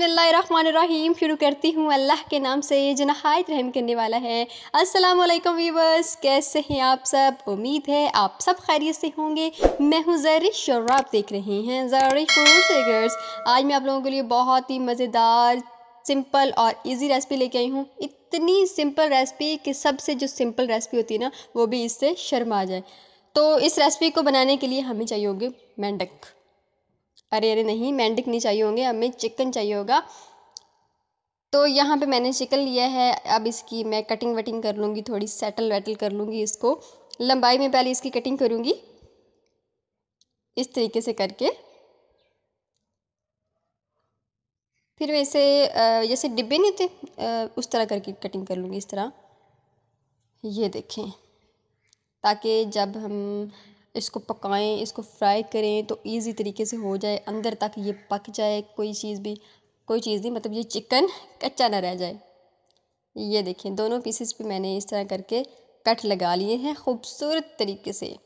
बसमीम शुरू करती हूँ अल्लाह के नाम से ये जो रहम करने वाला है अस्सलाम वालेकुम वीवर्स कैसे हैं आप सब उम्मीद है आप सब खैरियत से होंगे मैं हूँ जरिश और आप देख रहे हैं जरिश फूड आज मैं आप लोगों के लिए बहुत ही मज़ेदार सिंपल और इजी रेसिपी लेके आई हूँ इतनी सिंपल रेसिपी कि सबसे जो सिंपल रेसिपी होती है ना वो भी इससे शर्मा जाए तो इस रेसिपी को बनाने के लिए हमें चाहिए होगी मेंढक अरे अरे नहीं मैंडिक नहीं चाहिए होंगे हमें चिकन चाहिए होगा तो यहाँ पे मैंने चिकन लिया है अब इसकी मैं कटिंग वटिंग कर लूँगी थोड़ी सेटल वेटल कर लूँगी इसको लंबाई में पहले इसकी कटिंग करूँगी इस तरीके से करके फिर वैसे जैसे डिब्बे नहीं थे उस तरह करके कटिंग कर लूँगी इस तरह ये देखें ताकि जब हम इसको पकाएं इसको फ्राई करें तो ईज़ी तरीके से हो जाए अंदर तक ये पक जाए कोई चीज़ भी कोई चीज़ नहीं मतलब ये चिकन कच्चा ना रह जाए ये देखें दोनों पीसेस पे मैंने इस तरह करके कट लगा लिए हैं खूबसूरत तरीके से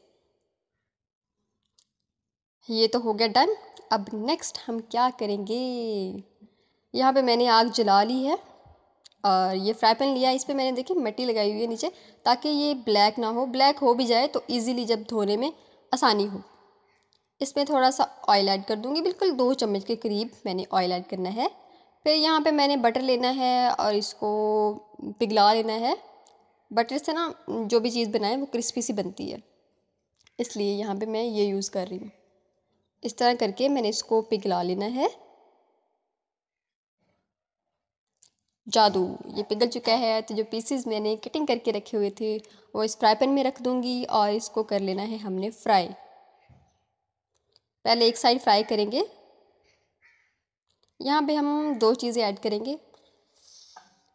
ये तो हो गया डन अब नेक्स्ट हम क्या करेंगे यहाँ पे मैंने आग जला ली है और ये फ्राई पैन लिया इस पर मैंने देखी मिट्टी लगाई हुई है नीचे ताकि ये ब्लैक ना हो ब्लैक हो भी जाए तो ईज़िली जब धोने में आसानी हो इसमें थोड़ा सा ऑयल ऐड कर दूँगी बिल्कुल दो चम्मच के करीब मैंने ऑयल ऐड करना है फिर यहाँ पे मैंने बटर लेना है और इसको पिघला लेना है बटर से ना जो भी चीज़ बनाए वो क्रिस्पी सी बनती है इसलिए यहाँ पे मैं ये यूज़ कर रही हूँ इस तरह करके मैंने इसको पिघला लेना है जादू ये पिघल चुका है तो जो पीसेस मैंने कटिंग करके रखे हुए थे वो इस फ्राई पैन में रख दूंगी और इसको कर लेना है हमने फ्राई पहले एक साइड फ्राई करेंगे यहाँ पे हम दो चीज़ें ऐड करेंगे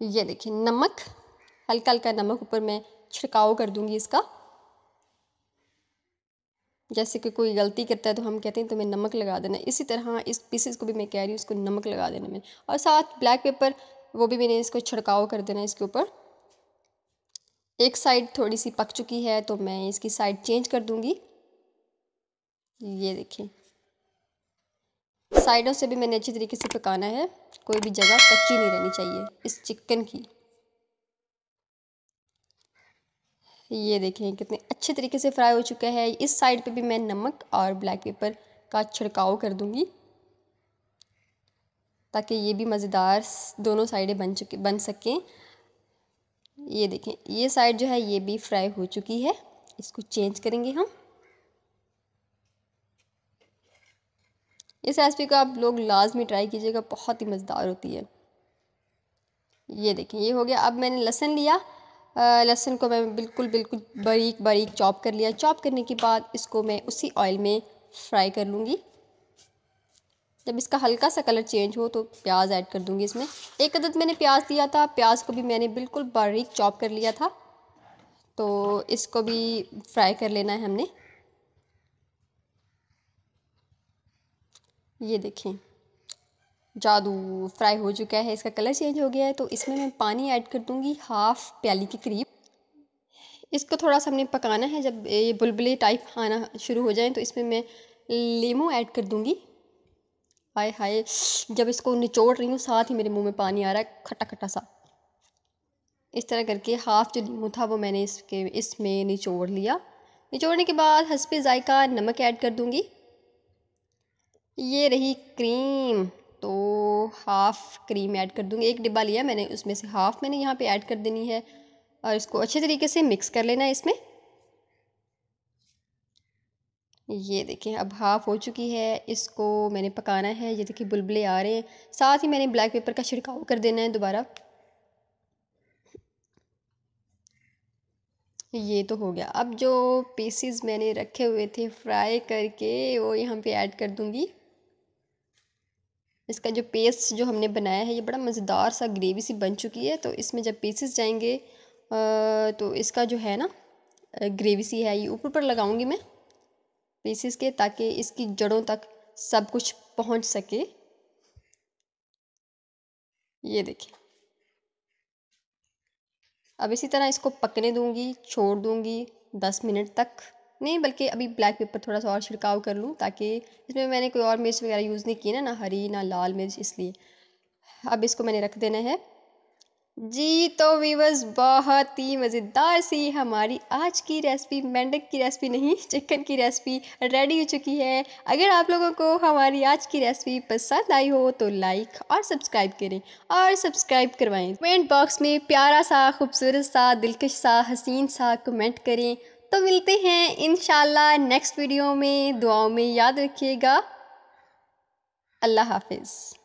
ये देखिए नमक हल्का हल्का नमक ऊपर मैं छिड़काव कर दूंगी इसका जैसे कि कोई गलती करता है तो हम कहते हैं तुम्हें नमक लगा देना इसी तरह इस पीसेस को भी मैं कह रही हूँ इसको नमक लगा देना मैंने और साथ ब्लैक पेपर वो भी मैंने इसको छिड़काव कर देना इसके ऊपर एक साइड थोड़ी सी पक चुकी है तो मैं इसकी साइड चेंज कर दूंगी ये देखिए साइडों से भी मैंने अच्छी तरीके से पकाना है कोई भी जगह कच्ची नहीं रहनी चाहिए इस चिकन की ये देखें कितने अच्छे तरीके से फ्राई हो चुका है इस साइड पे भी मैं नमक और ब्लैक पेपर का छिड़काव कर दूंगी ताकि ये भी मज़ेदार दोनों साइडें बन चुके बन सकें ये देखें ये साइड जो है ये भी फ्राई हो चुकी है इसको चेंज करेंगे हम इस रेसिपी को आप लोग लाजमी ट्राई कीजिएगा बहुत ही मज़ेदार होती है ये देखें ये हो गया अब मैंने लहसन लिया लहसुन को मैं बिल्कुल बिल्कुल बारीक बारीक चॉप कर लिया चॉप करने के बाद इसको मैं उसी ऑयल में फ्राई कर लूँगी जब इसका हल्का सा कलर चेंज हो तो प्याज ऐड कर दूँगी इसमें एक अदद मैंने प्याज दिया था प्याज को भी मैंने बिल्कुल बारीक चॉप कर लिया था तो इसको भी फ्राई कर लेना है हमने ये देखें जादू फ्राई हो चुका है इसका कलर चेंज हो गया है तो इसमें मैं पानी ऐड कर दूँगी हाफ़ प्याली के करीब इसको थोड़ा सा हमने पकाना है जब ये बुलबुले टाइप आना शुरू हो जाए तो इसमें मैं लेमू ऐड कर दूँगी हाय हाय जब इसको निचोड़ रही हूँ साथ ही मेरे मुंह में पानी आ रहा है खट्टा खट्टा सा इस तरह करके हाफ़ जो नींबू था वो मैंने इसके इसमें निचोड़ लिया निचोड़ने के बाद हंसपे जायका नमक ऐड कर दूँगी ये रही क्रीम तो हाफ़ क्रीम ऐड कर दूँगी एक डिब्बा लिया मैंने उसमें से हाफ़ मैंने यहाँ पे ऐड कर देनी है और इसको अच्छे तरीके से मिक्स कर लेना है इसमें ये देखें अब हाफ़ हो चुकी है इसको मैंने पकाना है ये देखिए बुलबुले आ रहे हैं साथ ही मैंने ब्लैक पेपर का छिड़काव कर देना है दोबारा ये तो हो गया अब जो पीसीज मैंने रखे हुए थे फ्राई करके वो यहाँ पे ऐड कर दूँगी इसका जो पेस्ट जो हमने बनाया है ये बड़ा मज़ेदार सा ग्रेवी सी बन चुकी है तो इसमें जब पीसेस जाएंगे तो इसका जो है ना ग्रेवी सी है ये ऊपर पर लगाऊंगी मैं पीसीस के ताकि इसकी जड़ों तक सब कुछ पहुंच सके ये देखिए अब इसी तरह इसको पकने दूंगी छोड़ दूंगी दस मिनट तक नहीं बल्कि अभी ब्लैक पेपर थोड़ा सा और छिड़काव कर लूँ ताकि इसमें मैंने कोई और मिर्च वगैरह यूज़ नहीं की ना ना हरी ना लाल मिर्च इसलिए अब इसको मैंने रख देना है जी तो वीवर्स बहुत ही मज़ेदार सी हमारी आज की रेसिपी मेंढक की रेसिपी नहीं चिकन की रेसिपी रेडी हो चुकी है अगर आप लोगों को हमारी आज की रेसिपी पसंद आई हो तो लाइक और सब्सक्राइब करें और सब्सक्राइब करवाएं कमेंट बॉक्स में प्यारा सा खूबसूरत सा दिलकश सा हसीन सा कमेंट करें तो मिलते हैं इन नेक्स्ट वीडियो में दुआओं में याद रखिएगा अल्लाह हाफिज़